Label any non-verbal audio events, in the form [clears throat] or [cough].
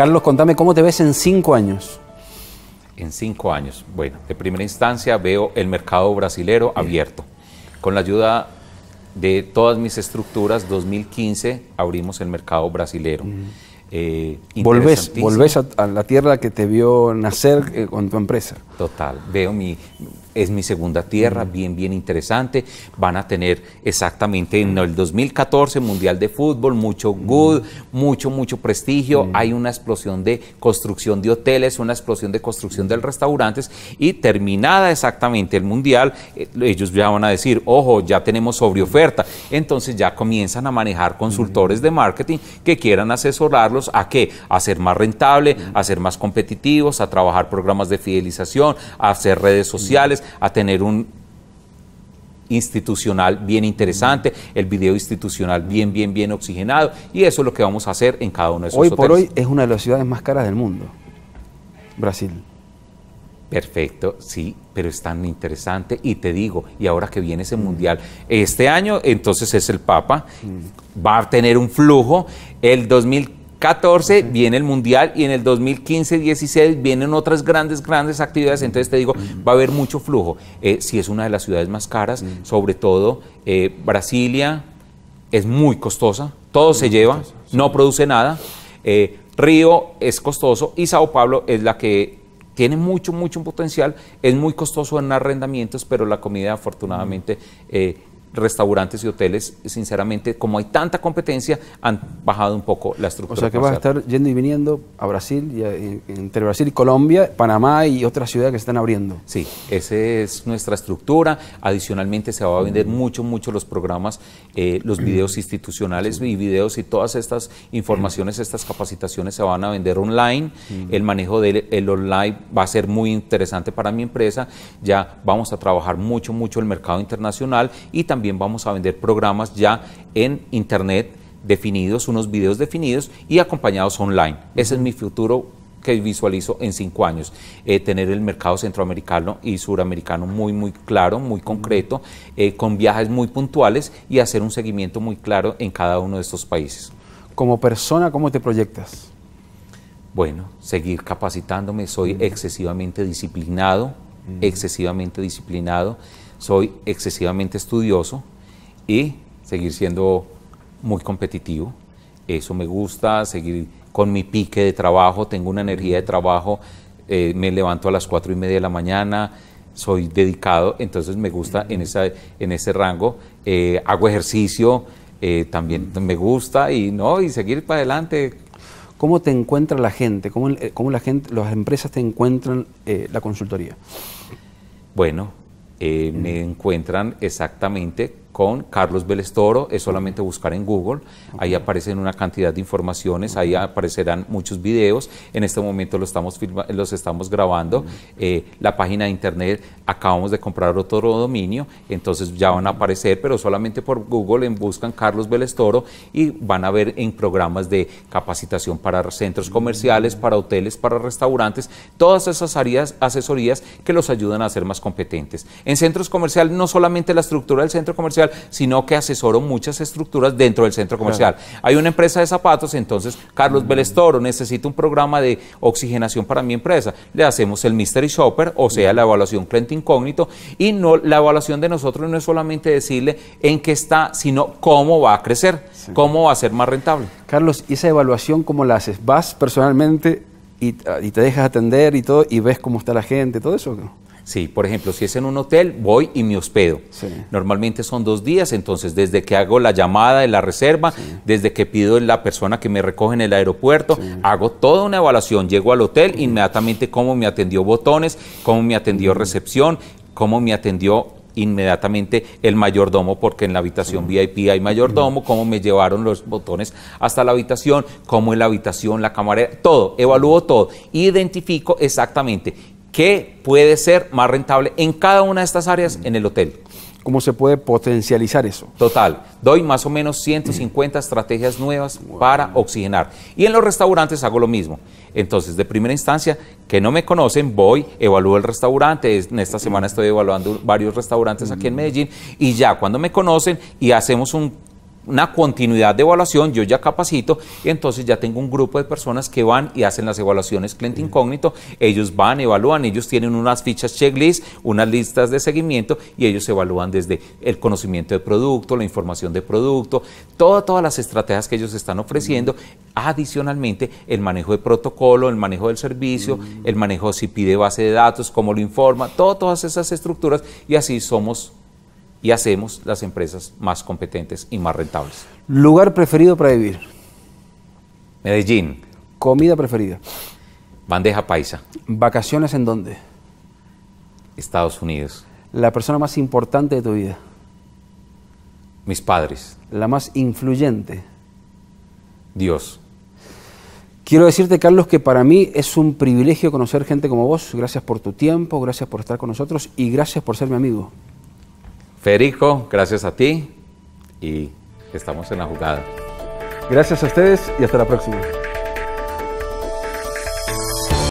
Carlos, contame cómo te ves en cinco años. En cinco años, bueno, de primera instancia veo el mercado brasilero abierto. Con la ayuda de todas mis estructuras, 2015 abrimos el mercado brasilero. Eh, volvés, a, la tierra que te vio nacer eh, con tu empresa. Total, veo mi, es mi segunda tierra, bien, bien interesante. Van a tener exactamente en el 2014 Mundial de Fútbol, mucho good, mucho, mucho prestigio. Hay una explosión de construcción de hoteles, una explosión de construcción de restaurantes y terminada exactamente el Mundial, eh, ellos ya van a decir, ojo, ya tenemos sobre oferta, Entonces ya comienzan a manejar consultores de marketing que quieran asesorarlos a qué? A ser más rentable, a ser más competitivos, a trabajar programas de fidelización, a hacer redes sociales a tener un institucional bien interesante, el video institucional bien, bien, bien oxigenado, y eso es lo que vamos a hacer en cada uno de esos hoy Hoy por hoy es una de las ciudades más caras del mundo, Brasil. Perfecto, sí, pero es tan interesante. Y te digo, y ahora que viene ese mundial, este año entonces es el Papa, va a tener un flujo. El 2015 14 viene el Mundial y en el 2015-16 vienen otras grandes, grandes actividades. Entonces te digo, va a haber mucho flujo. Eh, si es una de las ciudades más caras, sobre todo eh, Brasilia es muy costosa, todo se lleva, no produce nada. Eh, Río es costoso y Sao Paulo es la que tiene mucho, mucho potencial, es muy costoso en arrendamientos, pero la comida afortunadamente restaurantes y hoteles, sinceramente, como hay tanta competencia, han bajado un poco la estructura. O sea que va a estar yendo y viniendo a Brasil, entre Brasil y Colombia, Panamá y otras ciudades que se están abriendo. Sí, esa es nuestra estructura. Adicionalmente se va a vender mucho, mucho los programas, eh, los [clears throat] videos institucionales y videos y todas estas informaciones, mm. estas capacitaciones se van a vender online. Mm. El manejo del online va a ser muy interesante para mi empresa. Ya vamos a trabajar mucho, mucho el mercado internacional y también también vamos a vender programas ya en Internet definidos, unos videos definidos y acompañados online. Ese es mi futuro que visualizo en cinco años. Eh, tener el mercado centroamericano y suramericano muy, muy claro, muy concreto, eh, con viajes muy puntuales y hacer un seguimiento muy claro en cada uno de estos países. Como persona, ¿cómo te proyectas? Bueno, seguir capacitándome, soy mm. excesivamente disciplinado, Mm. excesivamente disciplinado, soy excesivamente estudioso y seguir siendo muy competitivo. Eso me gusta, seguir con mi pique de trabajo, tengo una energía de mm. trabajo, eh, me levanto a las cuatro y media de la mañana, soy dedicado, entonces me gusta mm. en, esa, en ese rango, eh, hago ejercicio, eh, también me gusta y no, y seguir para adelante, ¿Cómo te encuentra la gente? Eh, ¿Cómo, la gente, las empresas te encuentran eh, la consultoría? Bueno, eh, me encuentran exactamente con Carlos Vélez Toro, es solamente buscar en Google, ahí aparecen una cantidad de informaciones, ahí aparecerán muchos videos, en este momento los estamos, los estamos grabando, eh, la página de internet, acabamos de comprar otro dominio, entonces ya van a aparecer, pero solamente por Google en buscan Carlos Vélez Toro y van a ver en programas de capacitación para centros mm. comerciales, para hoteles, para restaurantes, todas esas áreas, asesorías que los ayudan a ser más competentes. En centros comerciales, no solamente la estructura del centro comercial, sino que asesoro muchas estructuras dentro del centro comercial. Hay una empresa de zapatos, entonces Carlos Belestoro necesita un programa de oxigenación para mi empresa. Le hacemos el Mystery Shopper, o sea, la evaluación cliente incógnito, y no la evaluación de nosotros no es solamente decirle en qué está, sino cómo va a crecer, cómo va a ser más rentable. Carlos, ¿y esa evaluación cómo la haces? ¿Vas personalmente y, ah, y te dejas atender y todo y ves cómo está la gente, todo eso? Sí, por ejemplo, si es en un hotel, voy y me hospedo. Normalmente son dos días, entonces desde que hago la llamada de la reserva, desde que pido la persona que me recoge en el aeropuerto, hago toda una evaluación, llego al hotel, inmediatamente cómo me atendió botones, cómo me atendió mm. recepción, cómo me atendió inmediatamente el mayordomo, porque en la habitación VIP hay mayordomo, mm. cómo me llevaron los botones hasta la habitación, cómo es la habitación, la camarera, todo, evalúo todo, identifico exactamente ¿Qué puede ser más rentable en cada una de estas áreas en el hotel. ¿Cómo se puede potencializar eso? Total, doy más o menos 150 estrategias nuevas para oxigenar. Y en los restaurantes hago lo mismo. Entonces, de primera instancia, que no me conocen, voy, evalúo el restaurante. En esta semana estoy evaluando varios restaurantes aquí en mm. Medellín. Y ya cuando me conocen y hacemos un una continuidad de evaluación, yo ya capacito y entonces ya tengo un grupo de personas que van y hacen las evaluaciones cliente incógnito, ellos van, evalúan, ellos tienen unas fichas checklist, unas listas de seguimiento y ellos evalúan desde el conocimiento de producto, la información de producto, todas las estrategias que ellos están ofreciendo, adicionalmente el manejo de protocolo, el manejo del servicio, el manejo si pide base de datos, cómo lo informa, todas esas estructuras y así somos y hacemos las empresas más competentes y más rentables. ¿Lugar preferido para vivir? Medellín. ¿Comida preferida? Bandeja paisa. ¿Vacaciones en dónde? Estados Unidos. ¿La persona más importante de tu vida? Mis padres. ¿La más influyente? Dios. Quiero decirte, Carlos, que para mí es un privilegio conocer gente como vos. Gracias por tu tiempo, gracias por estar con nosotros y gracias por ser mi amigo. Federico, gracias a ti y estamos en la jugada. Gracias a ustedes y hasta la próxima.